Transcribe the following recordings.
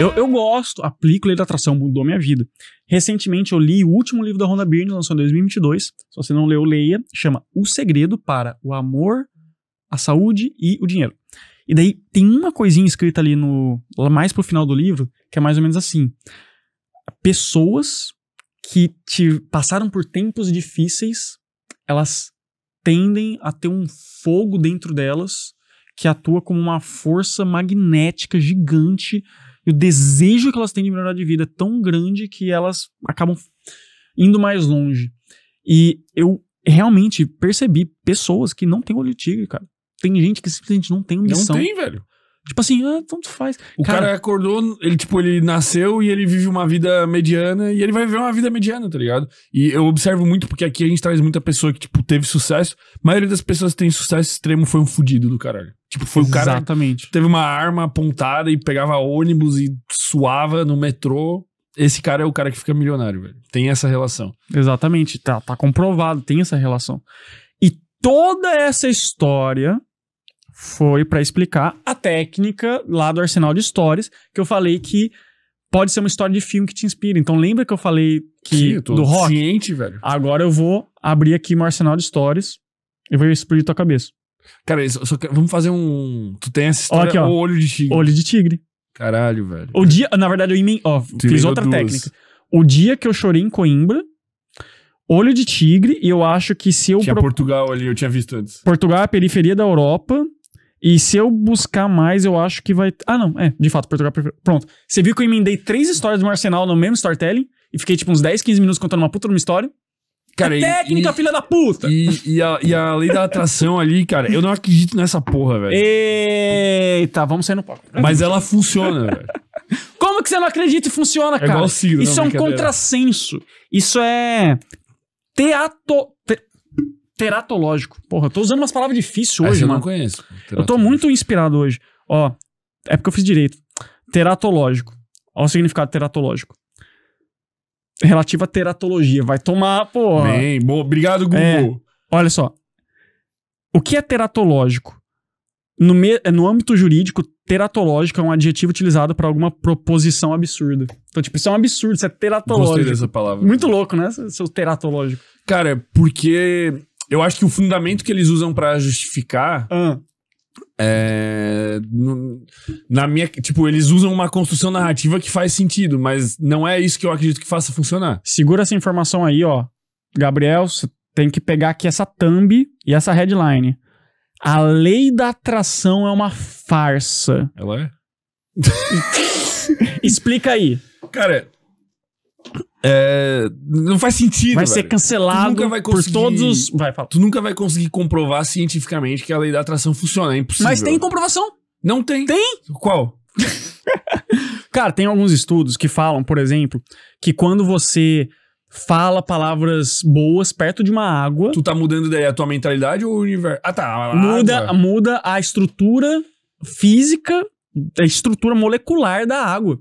Eu, eu gosto, aplico lei da atração, mudou minha vida. Recentemente eu li o último livro da Rhonda Byrne, lançou em 2022. Se você não leu, leia. Chama O Segredo para o Amor, a Saúde e o Dinheiro. E daí tem uma coisinha escrita ali no mais pro final do livro, que é mais ou menos assim: pessoas que te passaram por tempos difíceis, elas tendem a ter um fogo dentro delas que atua como uma força magnética gigante o desejo que elas têm de melhorar de vida é tão grande que elas acabam indo mais longe. E eu realmente percebi pessoas que não têm olho tigre, cara. Tem gente que simplesmente não tem ambição. Não tem, velho. Tipo assim, ah, tanto faz. O cara, cara, acordou, ele, tipo, ele nasceu e ele vive uma vida mediana e ele vai viver uma vida mediana, tá ligado? E eu observo muito, porque aqui a gente traz muita pessoa que, tipo, teve sucesso. A maioria das pessoas que tem sucesso extremo foi um fudido do caralho. Tipo, foi Exatamente. o cara. Exatamente. Teve uma arma apontada e pegava ônibus e suava no metrô. Esse cara é o cara que fica milionário, velho. Tem essa relação. Exatamente, tá, tá comprovado, tem essa relação. E toda essa história foi para explicar a técnica lá do arsenal de histórias, que eu falei que pode ser uma história de filme que te inspira. Então lembra que eu falei que Sim, eu do rock? Ciente, velho. Agora eu vou abrir aqui meu arsenal de histórias e vou explodir tua cabeça. Cara, só, vamos fazer um. Tu tem essa história? aqui, ó. Olho de tigre. Olho de tigre. Caralho, velho. O dia, na verdade, eu imen... ó, fiz outra duas. técnica. O dia que eu chorei em Coimbra, Olho de Tigre, e eu acho que se eu. Tinha pro... Portugal ali, eu tinha visto antes. Portugal é a periferia da Europa, e se eu buscar mais, eu acho que vai. Ah, não, é, de fato, Portugal. É Pronto. Você viu que eu emendei três histórias do meu Arsenal no mesmo storytelling e fiquei, tipo, uns 10, 15 minutos contando uma puta numa história. Cara, técnica, e, filha da puta! E, e, a, e a lei da atração ali, cara, eu não acredito nessa porra, velho. Eita, vamos sair no palco. Mas ela funciona, velho. Como que você não acredita e funciona, é cara? Igual signo, Isso não, é um contrassenso. Isso é teatro, teratológico. Porra, eu tô usando umas palavras difíceis hoje, mano. Eu não conheço. Eu tô muito inspirado hoje. Ó, é porque eu fiz direito. Teratológico. Ó o significado teratológico. Relativo à teratologia. Vai tomar, porra. Bem, boa. Obrigado, é, Google. É, olha só. O que é teratológico? No, me, no âmbito jurídico, teratológico é um adjetivo utilizado para alguma proposição absurda. Então, tipo, isso é um absurdo, isso é teratológico. Gostei dessa palavra. Muito louco, né? Seu teratológico. Cara, é porque eu acho que o fundamento que eles usam para justificar ah. É, no, na minha, tipo, eles usam uma construção narrativa que faz sentido, mas não é isso que eu acredito que faça funcionar. Segura essa informação aí, ó. Gabriel, você tem que pegar aqui essa thumb e essa headline. A lei da atração é uma farsa. Ela é? Explica aí. Cara, é, não faz sentido. Vai velho. ser cancelado vai por todos os. Vai, fala. Tu nunca vai conseguir comprovar cientificamente que a lei da atração funciona. É impossível. Mas tem comprovação? Não tem. Tem? Qual? Cara, tem alguns estudos que falam, por exemplo, que quando você fala palavras boas perto de uma água. Tu tá mudando daí a tua mentalidade ou o universo? Ah, tá. muda, água. muda a estrutura física, a estrutura molecular da água.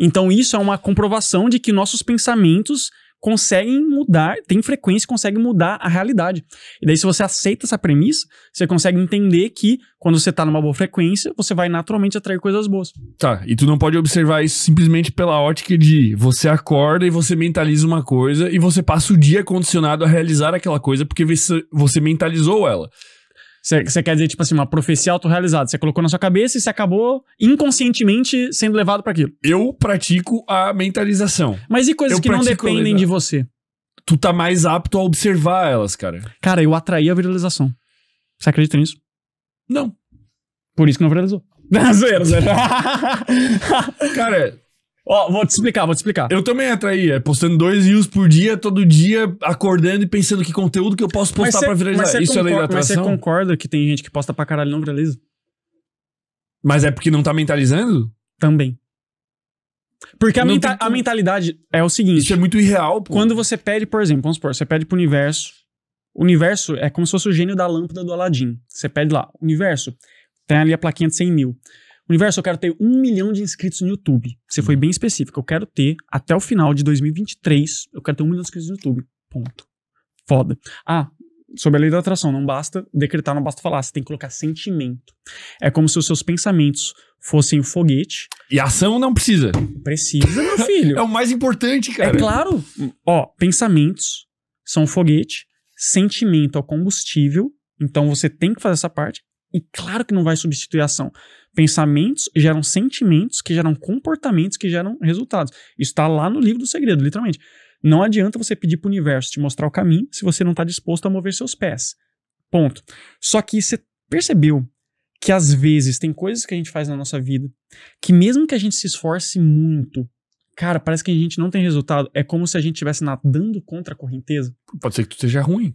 Então, isso é uma comprovação de que nossos pensamentos conseguem mudar, tem frequência, conseguem mudar a realidade. E daí, se você aceita essa premissa, você consegue entender que quando você está numa boa frequência, você vai naturalmente atrair coisas boas. Tá, e tu não pode observar isso simplesmente pela ótica de você acorda e você mentaliza uma coisa e você passa o dia condicionado a realizar aquela coisa porque você mentalizou ela. Você quer dizer, tipo assim, uma profecia autorrealizada. Você colocou na sua cabeça e você acabou inconscientemente sendo levado para aquilo. Eu pratico a mentalização. Mas e coisas eu que não dependem de você? Tu tá mais apto a observar elas, cara. Cara, eu atraí a viralização. Você acredita nisso? Não. Por isso que não viralizou. zero, zero. cara, Ó, oh, vou te explicar, vou te explicar. Eu também atraía, é postando dois views por dia, todo dia, acordando e pensando que conteúdo que eu posso postar cê, pra viralizar. Isso é lei da atração. Mas você concorda que tem gente que posta pra caralho e não viraliza? Mas é porque não tá mentalizando? Também. Porque a, menta a mentalidade é o seguinte. Isso é muito irreal, pô. Quando você pede, por exemplo, vamos supor, você pede pro universo. O universo é como se fosse o gênio da lâmpada do Aladim Você pede lá, universo, tem ali a plaquinha de 100 mil. Universo, eu quero ter um milhão de inscritos no YouTube. Você foi bem específico. Eu quero ter, até o final de 2023, eu quero ter um milhão de inscritos no YouTube. Ponto. Foda. Ah, sobre a lei da atração, não basta decretar, não basta falar. Você tem que colocar sentimento. É como se os seus pensamentos fossem um foguete. E ação não precisa. Precisa, meu filho. é o mais importante, cara. É claro. Ó, pensamentos são foguete, sentimento é o combustível. Então você tem que fazer essa parte. E claro que não vai substituir a ação. Pensamentos geram sentimentos, que geram comportamentos, que geram resultados. Isso está lá no livro do segredo, literalmente. Não adianta você pedir para o universo te mostrar o caminho se você não está disposto a mover seus pés. Ponto. Só que você percebeu que às vezes tem coisas que a gente faz na nossa vida que, mesmo que a gente se esforce muito, cara, parece que a gente não tem resultado. É como se a gente estivesse nadando contra a correnteza. Pode ser que tudo seja ruim.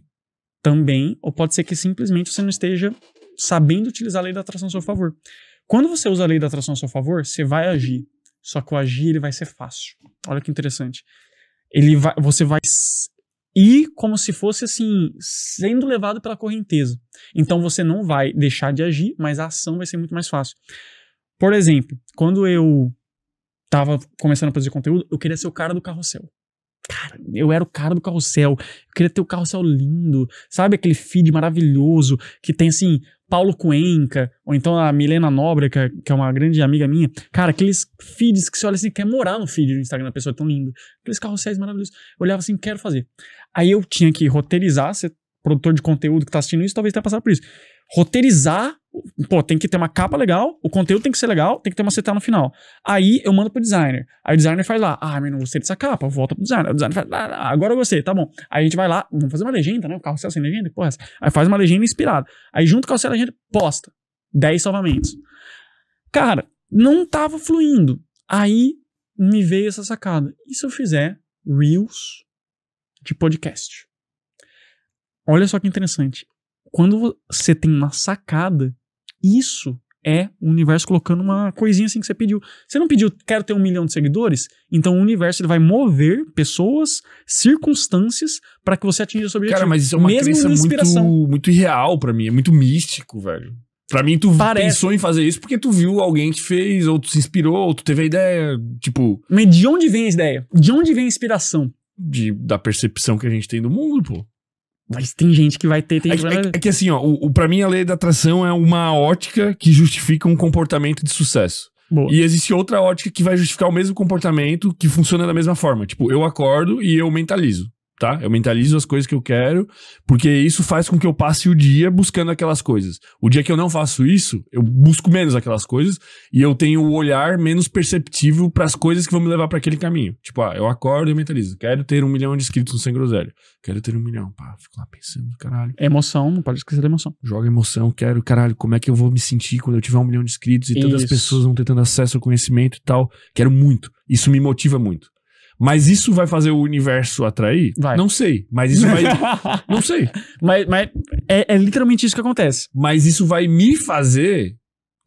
Também, ou pode ser que simplesmente você não esteja sabendo utilizar a lei da atração a seu favor. Quando você usa a lei da atração a seu favor, você vai agir. Só que o agir ele vai ser fácil. Olha que interessante. Ele vai, você vai ir como se fosse assim, sendo levado pela correnteza. Então você não vai deixar de agir, mas a ação vai ser muito mais fácil. Por exemplo, quando eu tava começando a fazer conteúdo, eu queria ser o cara do carrossel. Cara, eu era o cara do carrossel. Eu queria ter o carrossel lindo, sabe? Aquele feed maravilhoso que tem assim, Paulo Cuenca, ou então a Milena Nobre, que é, que é uma grande amiga minha. Cara, aqueles feeds que você olha assim, quer morar no feed do Instagram da pessoa, é tão lindo. Aqueles carrosséis maravilhosos. Eu olhava assim, quero fazer. Aí eu tinha que roteirizar, ser produtor de conteúdo que tá assistindo isso, talvez tenha passado por isso roteirizar. Pô, tem que ter uma capa legal, o conteúdo tem que ser legal, tem que ter uma CTA no final. Aí eu mando pro designer. Aí o designer faz lá, ah, mas não gostei dessa capa, volta pro designer. O designer faz, ah, ah, agora eu gostei, tá bom. Aí a gente vai lá, vamos fazer uma legenda, né? O carro sem legenda, porra. Essa. Aí faz uma legenda inspirada. Aí junto com a legenda, posta. 10 salvamentos. Cara, não tava fluindo. Aí me veio essa sacada. E se eu fizer Reels de podcast? Olha só que interessante quando você tem uma sacada, isso é o universo colocando uma coisinha assim que você pediu. Você não pediu, quero ter um milhão de seguidores? Então o universo ele vai mover pessoas, circunstâncias, para que você atinja o seu objetivo. Cara, mas isso é uma Mesmo crença muito, muito irreal para mim, é muito místico, velho. Pra mim, tu Parece. pensou em fazer isso porque tu viu alguém que fez, ou tu se inspirou, ou tu teve a ideia, tipo... Mas de onde vem a ideia? De onde vem a inspiração? De, da percepção que a gente tem do mundo, pô. Mas tem gente que vai ter. Tem... É, é, é, que assim, ó, o, o, pra mim a lei da atração é uma ótica que justifica um comportamento de sucesso. Boa. E existe outra ótica que vai justificar o mesmo comportamento que funciona da mesma forma. Tipo, eu acordo e eu mentalizo tá? Eu mentalizo as coisas que eu quero, porque isso faz com que eu passe o dia buscando aquelas coisas. O dia que eu não faço isso, eu busco menos aquelas coisas e eu tenho o um olhar menos perceptível para as coisas que vão me levar para aquele caminho. Tipo, ah, eu acordo e mentalizo. Quero ter um milhão de inscritos no Sem Groselha. Quero ter um milhão. Pá, fico lá pensando, caralho. É emoção, não pode esquecer da emoção. Joga emoção, quero, caralho, como é que eu vou me sentir quando eu tiver um milhão de inscritos e isso. todas as pessoas vão ter tanto acesso ao conhecimento e tal. Quero muito. Isso me motiva muito. Mas isso vai fazer o universo atrair? Vai. Não sei. Mas isso vai. não sei. Mas, mas é, é literalmente isso que acontece. Mas isso vai me fazer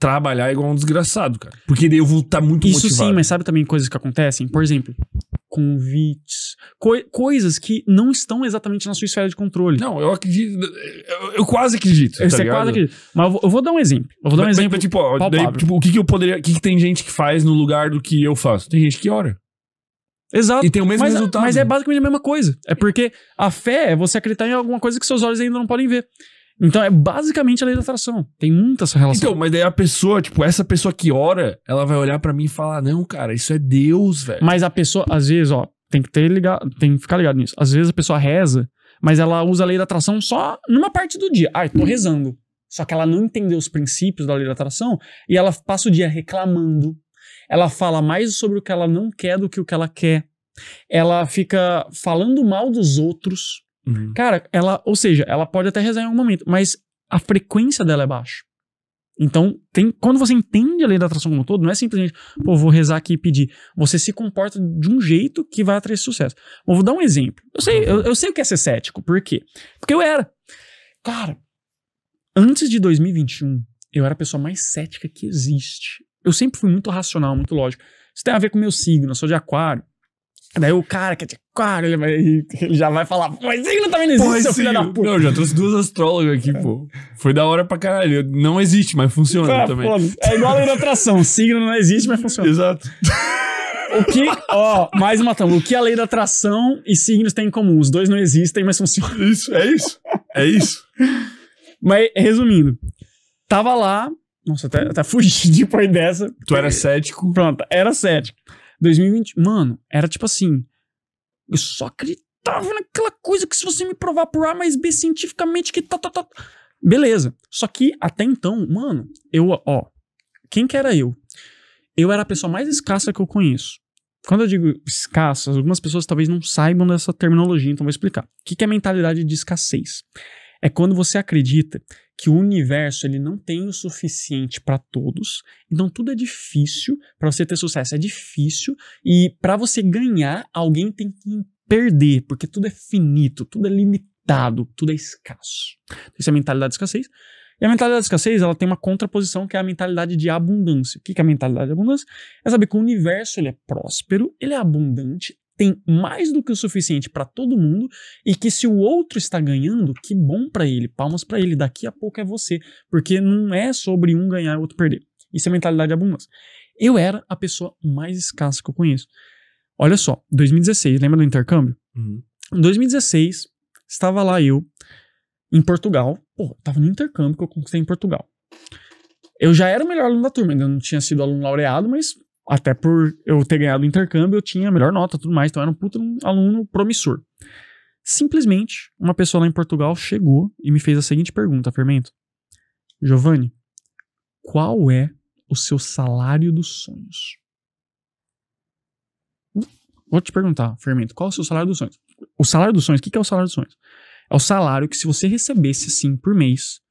trabalhar igual um desgraçado, cara. Porque daí eu vou estar tá muito Isso motivado. sim, mas sabe também coisas que acontecem? Por exemplo, convites. Co coisas que não estão exatamente na sua esfera de controle. Não, eu acredito. Eu, eu quase acredito. Você tá quase acredito. Mas eu vou, eu vou, dar um exemplo. Eu vou dar um mas, exemplo. Mas, tipo, daí, tipo, o que, que eu poderia. O que, que tem gente que faz no lugar do que eu faço? Tem gente que ora. Exato. E tem o mesmo mas, é- resultado. Mas é basicamente a mesma coisa. É porque a fé é você acreditar em alguma coisa que seus olhos ainda não podem ver. Então é basicamente a lei da atração. Tem muita essa relação. Então, mas daí a pessoa, tipo, essa pessoa que ora, ela vai olhar para mim e falar: "Não, cara, isso é Deus, velho". Mas a pessoa, às vezes, ó, tem que ter ligado, tem que ficar ligado nisso. Às vezes a pessoa reza, mas ela usa a lei da atração só numa parte do dia. Ah, tô rezando. Só que ela não entendeu os princípios da lei da atração e ela passa o dia reclamando ela fala mais sobre o que ela não quer do que o que ela quer. Ela fica falando mal dos outros. Uhum. Cara, ela, ou seja, ela pode até rezar em algum momento, mas a frequência dela é baixa. Então, tem, quando você entende a lei da atração como um todo, não é simplesmente, pô, vou rezar aqui e pedir. Você se comporta de um jeito que vai atrair sucesso. Bom, vou dar um exemplo. Eu sei, eu, eu sei o que é ser cético. Por quê? Porque eu era. Cara, antes de 2021, eu era a pessoa mais cética que existe. Eu sempre fui muito racional, muito lógico. Isso tem a ver com meu signo, eu sou de aquário. Daí o cara que é de aquário, ele, vai, ele já vai falar, mas signo também não existe, pô, seu filho da puta. Não, eu já trouxe duas astrólogas aqui, pô. Foi da hora pra caralho. Não existe, mas funciona ah, também. Pô, é igual a atração, signo não existe, mas funciona. Exato. O que, ó, mais uma tamba. O que a lei da atração e signos têm em comum? Os dois não existem, mas funcionam. Isso, é isso. É isso. Mas, resumindo, tava lá, nossa, até, tá, até tá fugi depois dessa. Tu era cético? Pronto, era cético. 2020, mano, era tipo assim. Eu só acreditava naquela coisa que se você me provar por A mais B cientificamente que tá, tá, tá. Beleza. Só que até então, mano, eu, ó. Quem que era eu? Eu era a pessoa mais escassa que eu conheço. Quando eu digo escassa, algumas pessoas talvez não saibam dessa terminologia, então vou explicar. O que, que é mentalidade de escassez? É quando você acredita que o universo ele não tem o suficiente para todos. Então tudo é difícil, para você ter sucesso é difícil e para você ganhar, alguém tem que perder, porque tudo é finito, tudo é limitado, tudo é escasso. Essa é a mentalidade de escassez. E a mentalidade de escassez, ela tem uma contraposição que é a mentalidade de abundância. O que é a mentalidade de abundância? É saber que o universo ele é próspero, ele é abundante, tem mais do que o suficiente para todo mundo e que se o outro está ganhando, que bom para ele, palmas para ele, daqui a pouco é você, porque não é sobre um ganhar e outro perder. Isso é mentalidade de abundância. Eu era a pessoa mais escassa que eu conheço. Olha só, 2016, lembra do intercâmbio? Uhum. Em 2016, estava lá eu em Portugal. Pô, estava no intercâmbio que eu conquistei em Portugal. Eu já era o melhor aluno da turma, ainda não tinha sido aluno laureado, mas até por eu ter ganhado o intercâmbio, eu tinha a melhor nota tudo mais, então eu era um puta aluno promissor. Simplesmente, uma pessoa lá em Portugal chegou e me fez a seguinte pergunta, Fermento. Giovanni, qual é o seu salário dos sonhos? Vou te perguntar, Fermento, qual é o seu salário dos sonhos? O salário dos sonhos, o que é o salário dos sonhos? É o salário que se você recebesse assim por mês,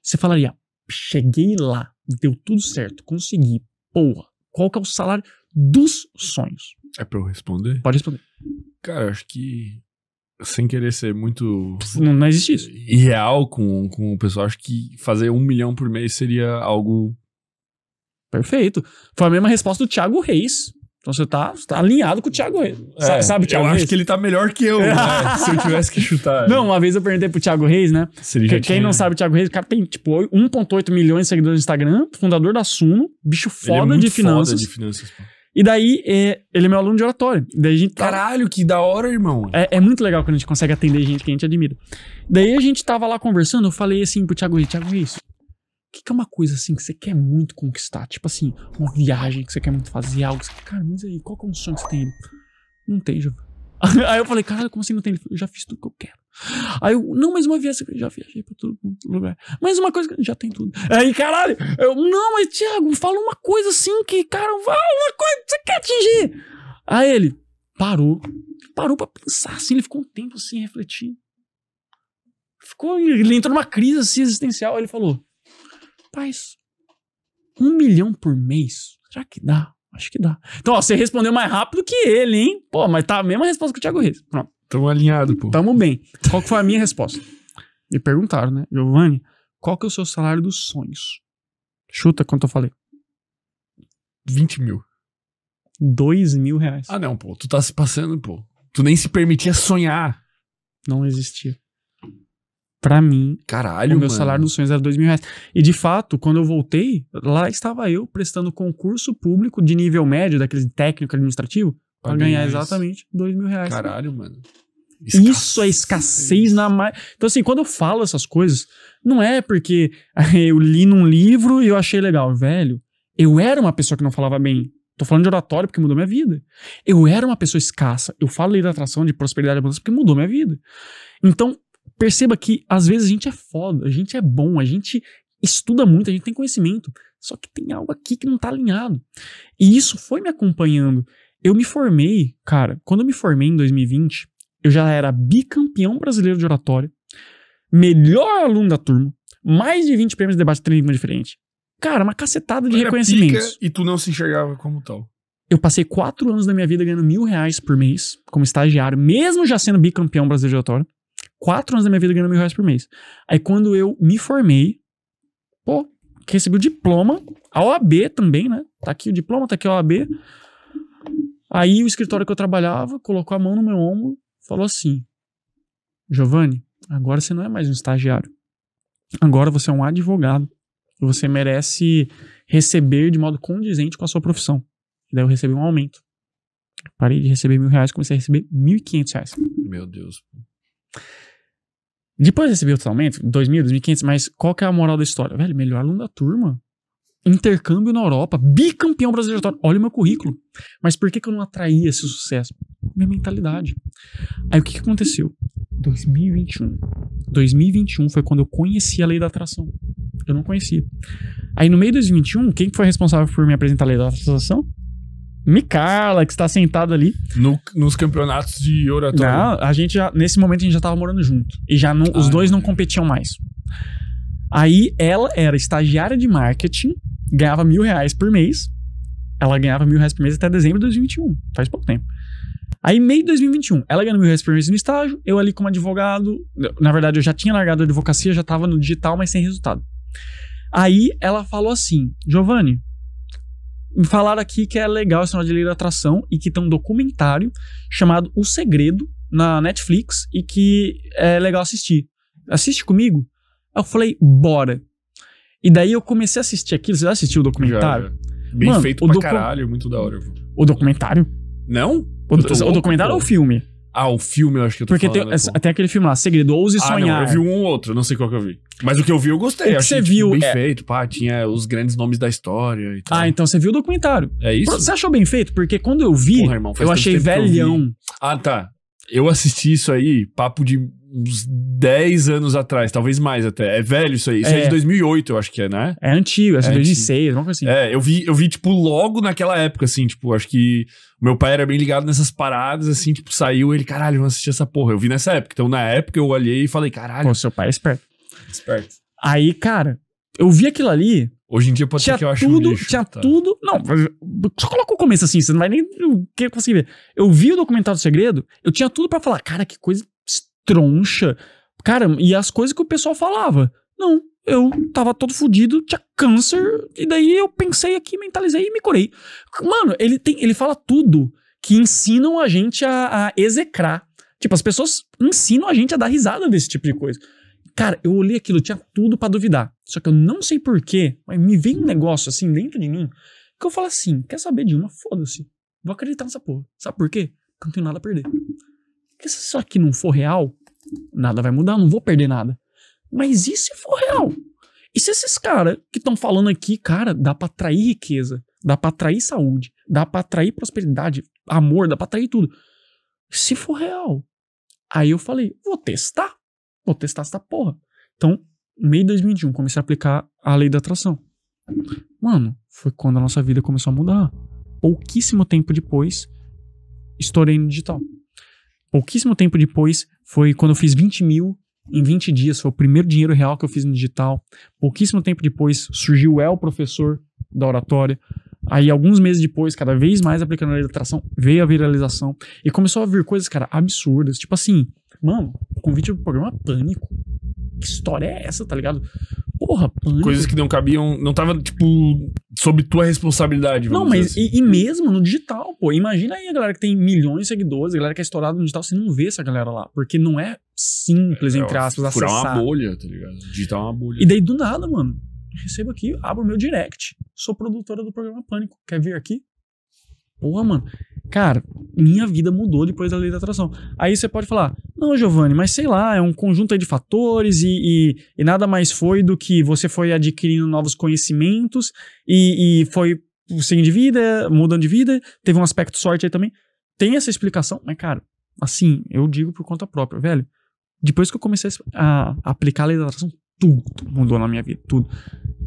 você falaria, cheguei lá, deu tudo certo, consegui, porra. Qual que é o salário dos sonhos? É pra eu responder? Pode responder. Cara, acho que sem querer ser muito. Não, não existe isso. Irreal com, com o pessoal, acho que fazer um milhão por mês seria algo. Perfeito. Foi a mesma resposta do Thiago Reis, então você tá, tá alinhado com o Thiago Reis. É, sabe, o Thiago Eu acho que ele tá melhor que eu, né? se eu tivesse que chutar. Não, uma vez eu perguntei pro Thiago Reis, né? Quem tinha. não sabe o Thiago Reis, o cara tem tipo 1.8 milhões de seguidores no Instagram, fundador da Suno, bicho é foda, é de, finanças. foda de finanças. Pô. E daí, é, ele é meu aluno de oratório. Daí a gente tá- Caralho, que da hora, irmão. É, é, muito legal quando a gente consegue atender gente que a gente admira. Daí a gente tava lá conversando, eu falei assim pro Thiago Reis, Thiago Reis, que, que é uma coisa assim que você quer muito conquistar? Tipo assim, uma viagem que você quer muito fazer, algo que você quer, cara, mas aí, qual que é um sonho que você tem? não tem, já. Aí eu falei, cara, como assim não tem? Ele, eu já fiz tudo que eu quero. Aí eu, não, mas uma viagem, já viajei pra todo lugar. Mas uma coisa já tem tudo. Aí, caralho, eu, não, mas Thiago, fala uma coisa assim que, cara, uma coisa que você quer atingir. Aí ele parou, parou pra pensar assim, ele ficou um tempo assim refletindo. Ficou, ele entrou numa crise assim, existencial, aí ele falou, faz um milhão por mês, será que dá? Acho que dá. Então, ó, você respondeu mais rápido que ele, hein? Pô, mas tá a mesma resposta que o Thiago Reis. Pronto. Tamo alinhado, pô. Tamo bem. Qual que foi a minha resposta? Me perguntaram, né? Giovanni, qual que é o seu salário dos sonhos? Chuta quanto eu falei. 20 mil. 2 mil reais. Ah, não, pô. Tu tá se passando, pô. Tu nem se permitia sonhar. Não existia. Pra mim, Caralho, o meu mano. salário dos sonhos era dois mil reais. E de fato, quando eu voltei, lá estava eu prestando concurso público de nível médio, daquele técnico administrativo, pra ganhar isso. exatamente dois mil reais. Caralho, mano. Isso é escassez na mais. Então, assim, quando eu falo essas coisas, não é porque eu li num livro e eu achei legal. Velho, eu era uma pessoa que não falava bem. Tô falando de oratório porque mudou minha vida. Eu era uma pessoa escassa. Eu falo lei da atração, de prosperidade e abundância porque mudou minha vida. Então, perceba que às vezes a gente é foda, a gente é bom, a gente estuda muito, a gente tem conhecimento, só que tem algo aqui que não está alinhado. E isso foi me acompanhando. Eu me formei, cara, quando eu me formei em 2020, eu já era bicampeão brasileiro de oratória, melhor aluno da turma, mais de 20 prêmios de debate de treinamento diferente. Cara, uma cacetada de era reconhecimentos. e tu não se enxergava como tal. Eu passei quatro anos da minha vida ganhando mil reais por mês como estagiário, mesmo já sendo bicampeão brasileiro de oratória quatro anos da minha vida ganhando mil reais por mês. Aí quando eu me formei, pô, recebi o diploma, a OAB também, né? Tá aqui o diploma, tá aqui a OAB. Aí o escritório que eu trabalhava colocou a mão no meu ombro, falou assim: Giovanni, agora você não é mais um estagiário. Agora você é um advogado. Você merece receber de modo condizente com a sua profissão. E daí eu recebi um aumento. Parei de receber mil reais, comecei a receber mil e quinhentos reais. Meu Deus. Depois recebeu outros aumentos, 2.000, 2.500, mas qual que é a moral da história? Velho, melhor aluno da turma. Intercâmbio na Europa, bicampeão brasileiro. Olha o meu currículo. Mas por que, que eu não atraí esse sucesso? Minha mentalidade. Aí o que, que aconteceu? 2021. 2021 foi quando eu conheci a lei da atração. Eu não conhecia. Aí no meio de 2021, quem foi responsável por me apresentar a lei da atração? Micarla, que está sentada ali. No, nos campeonatos de oratório. Não, a gente já, nesse momento a gente já estava morando junto. E já não, os Ai, ah, dois não é. competiam mais. Aí ela era estagiária de marketing, ganhava mil reais por mês. Ela ganhava mil reais por mês até dezembro de 2021, faz pouco tempo. Aí, meio de 2021, ela ganhou mil reais por mês no estágio, eu ali como advogado. Na verdade, eu já tinha largado a advocacia, já estava no digital, mas sem resultado. Aí ela falou assim: Giovanni, me falaram aqui que é legal esse negócio de lei da atração e que tem um documentário chamado O Segredo na Netflix e que é legal assistir. Assiste comigo? Eu falei, bora. E daí eu comecei a assistir aquilo. Você já assistiu o documentário? já. Bem Mano, feito pra docu... caralho, muito da hora. O documentário? Não? O, o documentário ou o filme? Ah, o filme eu acho que eu tô Porque falando. Porque tem até aquele filme lá, Segredo, Ouse ah, Sonhar. Não, eu vi um ou outro, não sei qual que eu vi. Mas o que eu vi eu gostei. O que você tipo, viu. bem é... feito, pá, tinha os grandes nomes da história e tal. Ah, então você viu o documentário. É isso? Você achou bem feito? Porque quando eu vi, Porra, irmão, eu achei velhão. Eu ah, tá eu assisti isso aí, papo de uns 10 anos atrás, talvez mais até. É velho isso aí. Isso é, é de 2008, é. eu acho que é, né? É antigo, acho que é 2006, alguma coisa assim. É, eu vi, eu vi, tipo, logo naquela época, assim, tipo, acho que meu pai era bem ligado nessas paradas, assim, tipo, saiu ele, caralho, vamos assistir essa porra. Eu vi nessa época. Então, na época, eu olhei e falei, caralho. Pô, seu pai é esperto. Esperto. Aí, cara, eu vi aquilo ali. Hoje em dia pode ser que eu acho tudo, um lixo, Tinha tá. tudo. Não, só coloca o começo assim, você não vai nem conseguir ver. Eu vi o documentário do segredo, eu tinha tudo para falar, cara, que coisa troncha. Cara, e as coisas que o pessoal falava. Não, eu tava todo fudido, tinha câncer, e daí eu pensei aqui, mentalizei e me curei. Mano, ele, tem, ele fala tudo que ensinam a gente a, a execrar. Tipo, as pessoas ensinam a gente a dar risada desse tipo de coisa. Cara, eu olhei aquilo, tinha tudo para duvidar. Só que eu não sei porquê, mas me vem um negócio assim dentro de mim que eu falo assim: quer saber de uma? Foda-se. Vou acreditar nessa porra. Sabe por quê? Porque não tenho nada a perder. Porque se isso aqui não for real, nada vai mudar, não vou perder nada. Mas e se for real? E se esses caras que estão falando aqui, cara, dá pra atrair riqueza, dá pra atrair saúde, dá pra atrair prosperidade, amor, dá pra atrair tudo. Se for real. Aí eu falei, vou testar. Vou testar essa porra. Então, meio de 2021, comecei a aplicar a lei da atração. Mano, foi quando a nossa vida começou a mudar. Pouquíssimo tempo depois, estourei no digital. Pouquíssimo tempo depois, foi quando eu fiz 20 mil em 20 dias. Foi o primeiro dinheiro real que eu fiz no digital. Pouquíssimo tempo depois, surgiu o El Professor da Oratória. Aí, alguns meses depois, cada vez mais aplicando a lei da atração, veio a viralização. E começou a vir coisas, cara, absurdas. Tipo assim, Mano, convite pro programa Pânico. Que história é essa, tá ligado? Porra, pânico. Coisas que não cabiam, não tava, tipo, sob tua responsabilidade. Não, mas assim. e, e, mesmo no digital, pô. Imagina aí a galera que tem milhões de seguidores, a galera que é estourada no digital, você não vê essa galera lá. Porque não é simples, é, entre aspas, é, acessar. Furar uma bolha, tá ligado? Digital é uma bolha. E daí do nada, mano, recebo aqui, abro meu direct. Sou produtora do programa Pânico. Quer vir aqui? Porra, mano. Cara, minha vida mudou depois da lei da atração. Aí você pode falar, não, Giovanni, mas sei lá, é um conjunto de fatores e, e, e, nada mais foi do que você foi adquirindo novos conhecimentos e, e foi seguindo de vida, mudando de vida, teve um aspecto sorte aí também. Tem essa explicação, mas cara, assim, eu digo por conta própria, velho. Depois que eu comecei a aplicar a lei da atração, tudo mudou na minha vida, tudo.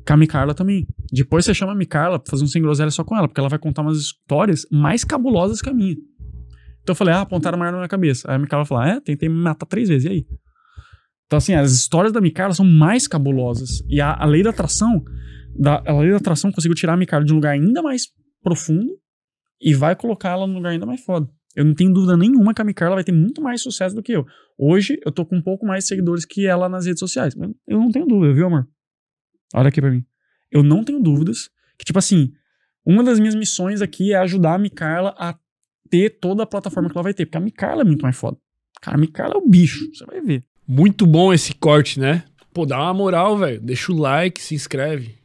Com a Micarla também. Depois você chama a Micarla pra fazer um sem groselha só com ela, porque ela vai contar umas histórias mais cabulosas que a minha. Então eu falei, ah, apontaram uma arma na minha cabeça. Aí a Micarla falou, ah, é, tentei me matar três vezes, e aí? Então assim, as histórias da Micarla são mais cabulosas. E a, a lei da atração, da, a lei da atração conseguiu tirar a Micarla de um lugar ainda mais profundo e vai colocar ela num lugar ainda mais foda. Eu não tenho dúvida nenhuma que a Micarla vai ter muito mais sucesso do que eu. Hoje eu tô com um pouco mais seguidores que ela nas redes sociais. Eu não tenho dúvida, viu, amor? Olha aqui para mim. Eu não tenho dúvidas que, tipo assim, uma das minhas missões aqui é ajudar a Micarla a ter toda a plataforma que ela vai ter, porque a Micarla é muito mais foda. Cara, a Micarla é o bicho, você vai ver. Muito bom esse corte, né? Pô, dá uma moral, velho. Deixa o like, se inscreve.